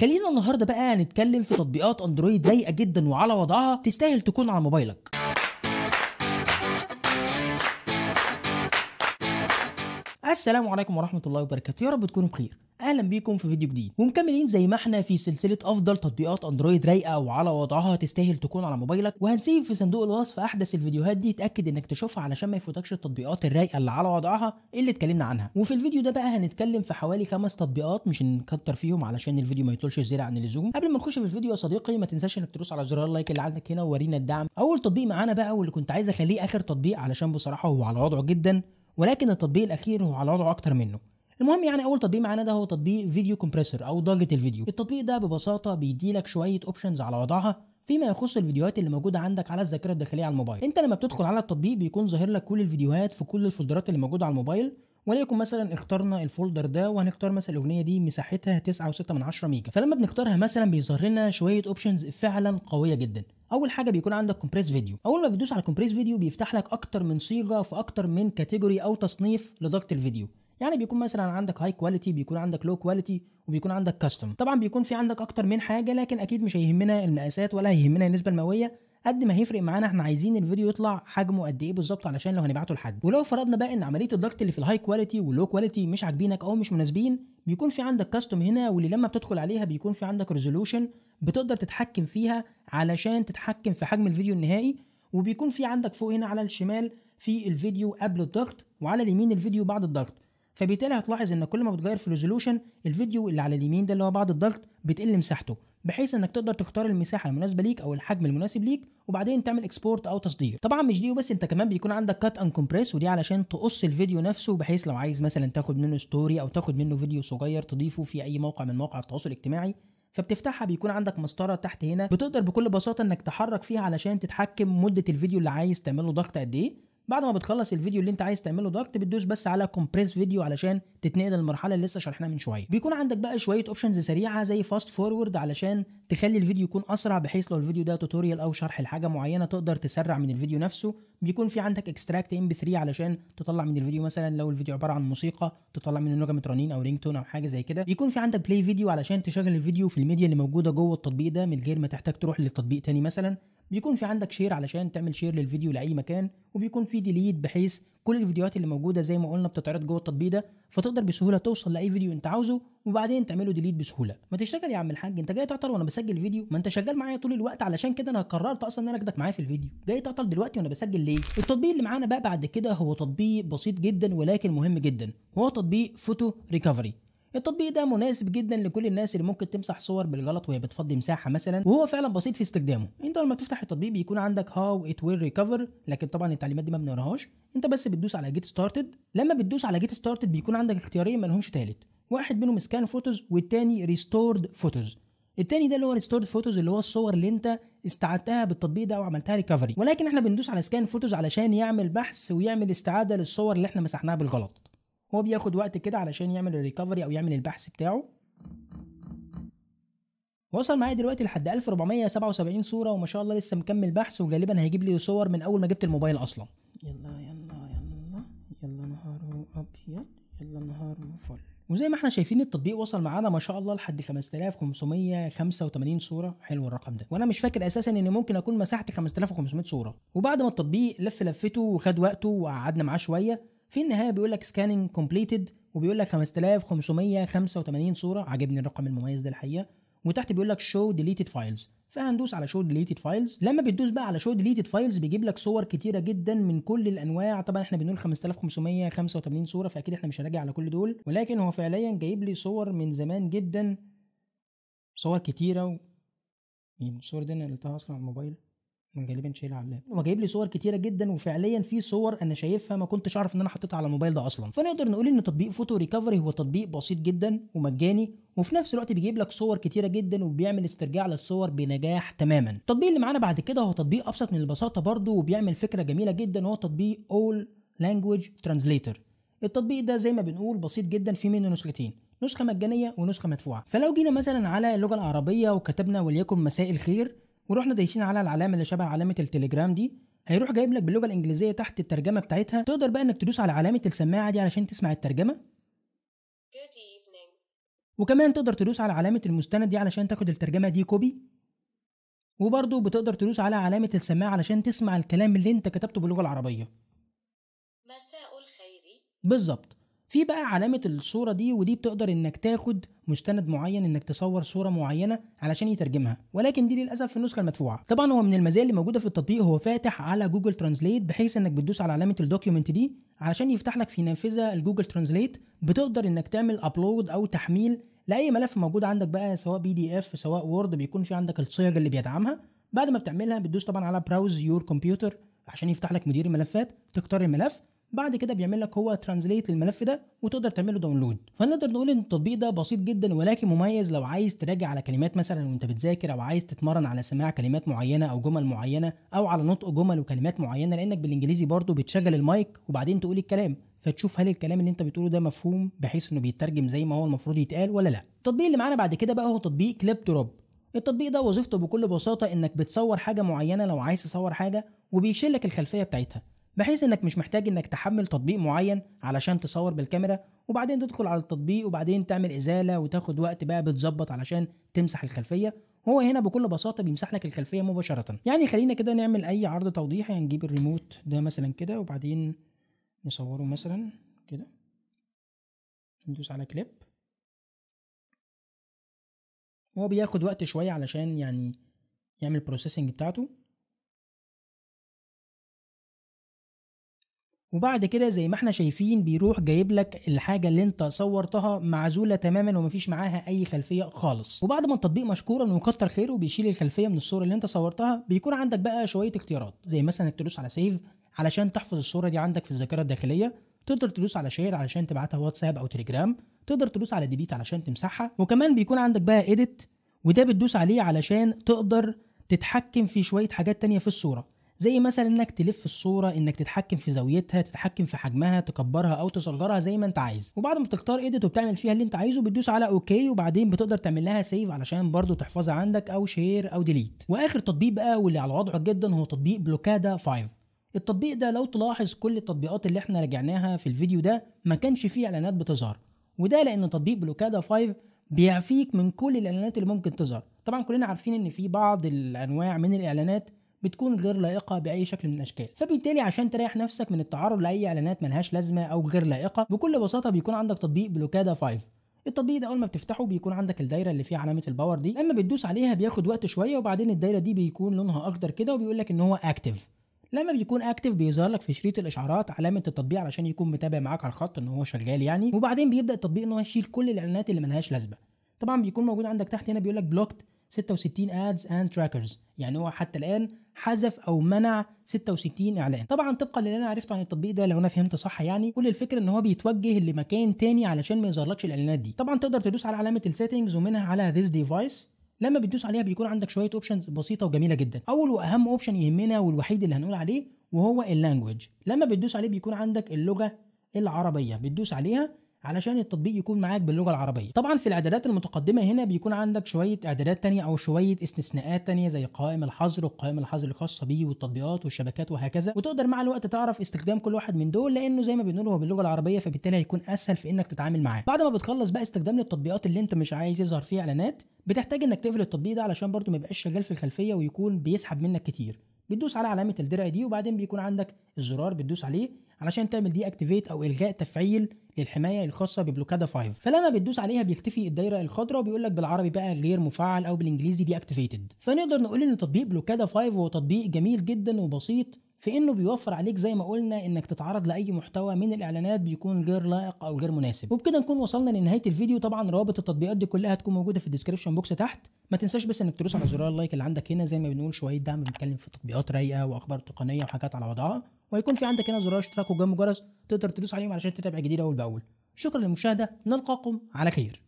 خلينا النهارده بقى نتكلم في تطبيقات اندرويد رايقه جدا وعلى وضعها تستاهل تكون على موبايلك السلام عليكم ورحمه الله وبركاته يا رب تكونوا بخير اهلا بيكم في فيديو جديد ومكملين زي ما احنا في سلسله افضل تطبيقات اندرويد رايقه وعلى وضعها تستاهل تكون على موبايلك وهنسيب في صندوق الوصف احدث الفيديوهات دي اتاكد انك تشوفها علشان ما يفوتكش التطبيقات الرايقه اللي على وضعها اللي اتكلمنا عنها وفي الفيديو ده بقى هنتكلم في حوالي خمس تطبيقات مش نكتر فيهم علشان الفيديو ما يطولش زياده عن اللزوم قبل ما نخش في الفيديو يا صديقي ما تنساش انك تدوس على زرار اللايك اللي عندك هنا وورينا الدعم اول تطبيق معانا بقى واللي كنت عايز اخليه اخر تطبيق علشان بصراحه هو على وضعه جدا ولكن التطبيق الاخير هو على وضعه اكتر منه المهم يعني اول تطبيق معانا ده هو تطبيق فيديو كومبريسر او درجه الفيديو التطبيق ده ببساطه بيديلك شويه اوبشنز على وضعها فيما يخص الفيديوهات اللي موجوده عندك على الذاكره الداخليه على الموبايل انت لما بتدخل على التطبيق بيكون ظاهر لك كل الفيديوهات في كل الفولدرات اللي موجوده على الموبايل وليكن مثلا اخترنا الفولدر ده وهنختار مثلا الاغنيه دي مساحتها 9.6 ميجا فلما بنختارها مثلا بيظهر لنا شويه اوبشنز فعلا قويه جدا اول حاجه بيكون عندك كومبريس فيديو اول ما بتدوس على كومبريس فيديو بيفتح لك اكتر من صيغه في اكتر من كاتيجوري او تصنيف لدرجه الفيديو يعني بيكون مثلا عندك هاي كواليتي بيكون عندك لو كواليتي وبيكون عندك كاستم طبعا بيكون في عندك اكتر من حاجه لكن اكيد مش هيهمنا المقاسات ولا هيهمنا النسبه المئويه قد ما هيفرق معانا احنا عايزين الفيديو يطلع حجمه قد ايه بالظبط علشان لو هنبعته لحد ولو فرضنا بقى ان عمليه الضغط اللي في الهاي كواليتي واللو كواليتي مش عاجبينك او مش مناسبين بيكون في عندك كاستم هنا واللي لما بتدخل عليها بيكون في عندك ريزولوشن بتقدر تتحكم فيها علشان تتحكم في حجم الفيديو النهائي وبيكون في عندك فوق هنا على الشمال في الفيديو قبل الضغط وعلى اليمين الفيديو بعد الضغط فبالتالي هتلاحظ ان كل ما بتغير في الريزولوشن الفيديو اللي على اليمين ده اللي هو بعد الضغط بتقل مساحته بحيث انك تقدر تختار المساحه المناسبه ليك او الحجم المناسب ليك وبعدين تعمل اكسبورت او تصدير طبعا مش دي وبس انت كمان بيكون عندك كات ان كومبريس ودي علشان تقص الفيديو نفسه بحيث لو عايز مثلا تاخد منه ستوري او تاخد منه فيديو صغير تضيفه في اي موقع من مواقع التواصل الاجتماعي فبتفتحها بيكون عندك مسطره تحت هنا بتقدر بكل بساطه انك تحرك فيها علشان تتحكم مده الفيديو اللي عايز تعمله ضغط قد ايه بعد ما بتخلص الفيديو اللي انت عايز تعمله ضغط بتدوس بس على كومبريس فيديو علشان تتنقل للمرحله اللي لسه شرحناها من شويه بيكون عندك بقى شويه اوبشنز سريعه زي فاست فورورد علشان تخلي الفيديو يكون اسرع بحيث لو الفيديو ده توتوريال او شرح لحاجه معينه تقدر تسرع من الفيديو نفسه بيكون في عندك اكستراكت ام بي 3 علشان تطلع من الفيديو مثلا لو الفيديو عباره عن موسيقى تطلع منه نغمه رنين او رينج تون او حاجه زي كده بيكون في عندك بلاي فيديو علشان تشغل الفيديو في الميديا اللي موجوده جوه التطبيق ده من غير ما تحتاج تروح للتطبيق تاني مثلا بيكون في عندك شير علشان تعمل شير للفيديو لاي مكان وبيكون في ديليت بحيث كل الفيديوهات اللي موجوده زي ما قلنا بتتعرض جوه التطبيق ده فتقدر بسهوله توصل لاي فيديو انت عاوزه وبعدين تعمله ديليت بسهوله ما تشتغل يا عم الحاج انت جاي تعطل وانا بسجل فيديو ما انت شغال معايا طول الوقت علشان كده انا قررت اصلا ان انا اخدك معايا في الفيديو جاي تعطل دلوقتي وانا بسجل ليه التطبيق اللي معانا بقى بعد كده هو تطبيق بسيط جدا ولكن مهم جدا وهو تطبيق فوتو ريكفري التطبيق ده مناسب جدا لكل الناس اللي ممكن تمسح صور بالغلط وهي بتفضي مساحه مثلا وهو فعلا بسيط في استخدامه انت لما بتفتح التطبيق بيكون عندك هاو ات ويل ريكفر لكن طبعا التعليمات دي ما بنقراهاش انت بس بتدوس على جيت ستارتد لما بتدوس على جيت ستارتد بيكون عندك اختيارين مالهمش ثالث واحد منهم سكان فوتوز والتاني ريستورد فوتوز التاني ده اللي هو ريستورد فوتوز اللي هو الصور اللي انت استعدتها بالتطبيق ده وعملتها ريكفري ولكن احنا بندوس على سكان فوتوز علشان يعمل بحث ويعمل استعاده للصور اللي احنا مسحناها بالغلط هو بياخد وقت كده علشان يعمل الريكفري او يعمل البحث بتاعه وصل معايا دلوقتي لحد 1477 صوره وما شاء الله لسه مكمل بحث وغالبا هيجيب لي صور من اول ما جبت الموبايل اصلا يلا يلا يلا يلا نهاره ابيض يلا نهاره فل وزي ما احنا شايفين التطبيق وصل معانا ما شاء الله لحد 5585 صوره حلو الرقم ده وانا مش فاكر اساسا ان ممكن اكون مسحت 5500 صوره وبعد ما التطبيق لف لفته وخد وقته وقعدنا معاه شويه في النهايه بيقول لك سكاننج كومبليتد وبيقول لك 5585 صوره عاجبني الرقم المميز ده الحقيقه وتحت بيقول لك شو ديليتد فايلز فهندوس على شو ديليتد فايلز لما بتدوس بقى على شو ديليتد فايلز بيجيب لك صور كتيره جدا من كل الانواع طبعا احنا بنقول 5585 صوره فاكيد احنا مش هنراجع على كل دول ولكن هو فعليا جايب لي صور من زمان جدا صور كتيره و... الصور دي انا قلتها اصلا على الموبايل غالبا شايلها على اللاب وما جايب لي صور كتيره جدا وفعليا في صور انا شايفها ما كنتش اعرف ان انا حطيتها على الموبايل ده اصلا فنقدر نقول ان تطبيق فوتو ريكفري هو تطبيق بسيط جدا ومجاني وفي نفس الوقت بيجيب لك صور كتيره جدا وبيعمل استرجاع للصور بنجاح تماما التطبيق اللي معانا بعد كده هو تطبيق ابسط من البساطه برضه وبيعمل فكره جميله جدا وهو تطبيق اول لانجويج ترانزليتر التطبيق ده زي ما بنقول بسيط جدا في منه نسختين نسخه مجانيه ونسخه مدفوعه فلو جينا مثلا على اللغه العربيه وكتبنا وليكن مساء الخير ورحنا دايسين على العلامه اللي شبه علامه التليجرام دي هيروح جايب لك باللغه الانجليزيه تحت الترجمه بتاعتها تقدر بقى انك تدوس على علامه السماعه دي علشان تسمع الترجمه وكمان تقدر تدوس على علامه المستند دي علشان تاخد الترجمه دي كوبي وبرضه بتقدر تدوس على علامه السماعه علشان تسمع الكلام اللي انت كتبته باللغه العربيه مساء الخير بالظبط في بقى علامه الصوره دي ودي بتقدر انك تاخد مستند معين انك تصور صوره معينه علشان يترجمها ولكن دي للاسف في النسخه المدفوعه طبعا هو من المزايا اللي موجوده في التطبيق هو فاتح على جوجل ترانزليت بحيث انك بتدوس على علامه الدوكيومنت دي علشان يفتح لك في نافذه الجوجل ترانزليت بتقدر انك تعمل ابلود او تحميل لاي ملف موجود عندك بقى سواء بي دي اف سواء وورد بيكون في عندك الصيغ اللي بيدعمها بعد ما بتعملها بتدوس طبعا على براوز يور كمبيوتر عشان يفتح لك مدير الملفات تختار الملف بعد كده بيعمل لك هو ترانزليت للملف ده وتقدر تعمله داونلود فنقدر نقول ان التطبيق ده بسيط جدا ولكن مميز لو عايز تراجع على كلمات مثلا وانت بتذاكر او عايز تتمرن على سماع كلمات معينه او جمل معينه او على نطق جمل وكلمات معينه لانك بالانجليزي برضه بتشغل المايك وبعدين تقول الكلام فتشوف هل الكلام اللي انت بتقوله ده مفهوم بحيث انه بيترجم زي ما هو المفروض يتقال ولا لا التطبيق اللي معانا بعد كده بقى هو تطبيق كليب دروب التطبيق ده وظيفته بكل بساطه انك بتصور حاجه معينه لو عايز تصور حاجه وبيشيل لك الخلفيه بتاعتها بحيث انك مش محتاج انك تحمل تطبيق معين علشان تصور بالكاميرا وبعدين تدخل على التطبيق وبعدين تعمل ازاله وتاخد وقت بقى بتظبط علشان تمسح الخلفيه هو هنا بكل بساطه بيمسح لك الخلفيه مباشره يعني خلينا كده نعمل اي عرض توضيحي هنجيب يعني الريموت ده مثلا كده وبعدين نصوره مثلا كده ندوس على كليب هو بياخد وقت شويه علشان يعني يعمل البروسيسنج بتاعته وبعد كده زي ما احنا شايفين بيروح جايب لك الحاجه اللي انت صورتها معزوله تماما ومفيش معاها اي خلفيه خالص وبعد ما التطبيق مشكورا وكتر خيره بيشيل الخلفيه من الصوره اللي انت صورتها بيكون عندك بقى شويه اختيارات زي مثلا انك تدوس على سيف علشان تحفظ الصوره دي عندك في الذاكره الداخليه تقدر تدوس على شير علشان تبعتها واتساب او تليجرام تقدر تدوس على ديليت علشان تمسحها وكمان بيكون عندك بقى ايديت وده بتدوس عليه علشان تقدر تتحكم في شويه حاجات تانية في الصوره زي مثلا انك تلف الصوره انك تتحكم في زاويتها تتحكم في حجمها تكبرها او تصغرها زي ما انت عايز وبعد ما تختار ايديت وبتعمل فيها اللي انت عايزه بتدوس على اوكي وبعدين بتقدر تعمل لها سيف علشان برضو تحفظها عندك او شير او ديليت واخر تطبيق بقى واللي على وضعه جدا هو تطبيق بلوكادا 5 التطبيق ده لو تلاحظ كل التطبيقات اللي احنا رجعناها في الفيديو ده ما كانش فيه اعلانات بتظهر وده لان تطبيق بلوكادا 5 بيعفيك من كل الاعلانات اللي ممكن تظهر طبعا كلنا عارفين ان في بعض الانواع من الاعلانات بتكون غير لائقه باي شكل من الاشكال فبالتالي عشان تريح نفسك من التعرض لاي اعلانات ملهاش لازمه او غير لائقه بكل بساطه بيكون عندك تطبيق بلوكادا 5 التطبيق ده اول ما بتفتحه بيكون عندك الدايره اللي فيها علامه الباور دي لما بتدوس عليها بياخد وقت شويه وبعدين الدايره دي بيكون لونها اخضر كده وبيقول لك ان هو اكتف لما بيكون اكتف بيظهر لك في شريط الاشعارات علامه التطبيق علشان يكون متابع معاك على الخط ان هو شغال يعني وبعدين بيبدا التطبيق ان هو يشيل كل الاعلانات اللي ملهاش لازمه طبعا بيكون موجود عندك تحت هنا بيقول لك بلوكت 66 ادز اند تراكرز يعني هو حتى الان حذف او منع 66 اعلان طبعا طبقا للي انا عرفته عن التطبيق ده لو انا فهمت صح يعني كل الفكره ان هو بيتوجه لمكان تاني علشان ما يظهرلكش الاعلانات دي طبعا تقدر تدوس على علامه السيتنجز ومنها على ذيس ديفايس لما بتدوس عليها بيكون عندك شويه اوبشنز بسيطه وجميله جدا اول واهم اوبشن يهمنا والوحيد اللي هنقول عليه وهو اللانجوج لما بتدوس عليه بيكون عندك اللغه العربيه بتدوس عليها علشان التطبيق يكون معاك باللغه العربيه طبعا في الاعدادات المتقدمه هنا بيكون عندك شويه اعدادات تانية او شويه استثناءات تانية زي قوائم الحظر والقوائم الحظر الخاصه بيه والتطبيقات والشبكات وهكذا وتقدر مع الوقت تعرف استخدام كل واحد من دول لانه زي ما بنقول هو باللغه العربيه فبالتالي هيكون اسهل في انك تتعامل معاه بعد ما بتخلص بقى استخدام للتطبيقات اللي انت مش عايز يظهر فيها اعلانات بتحتاج انك تقفل التطبيق ده علشان برده ما يبقاش شغال في الخلفيه ويكون بيسحب منك كتير بتدوس على علامه الدرع دي وبعدين بيكون عندك الزرار بتدوس عليه علشان تعمل دي اكتيفيت او الغاء تفعيل للحمايه الخاصه ببلوكادا 5 فلما بتدوس عليها بيختفي الدايره الخضراء وبيقول لك بالعربي بقى غير مفعل او بالانجليزي دي اكتيفيتد فنقدر نقول ان تطبيق بلوكادا 5 هو تطبيق جميل جدا وبسيط في انه بيوفر عليك زي ما قلنا انك تتعرض لاي محتوى من الاعلانات بيكون غير لائق او غير مناسب وبكده نكون وصلنا لنهايه الفيديو طبعا روابط التطبيقات دي كلها هتكون موجوده في الديسكربشن بوكس تحت ما تنساش بس انك تدوس على زرار اللايك اللي عندك هنا زي ما بنقول شويه دعم بنتكلم في تطبيقات رايقه واخبار تقنيه وحاجات على وضعها وهيكون في عندك هنا زرار اشتراك وجنب جرس تقدر تدوس عليهم علشان تتابع جديد اول باول شكرا للمشاهده نلقاكم على خير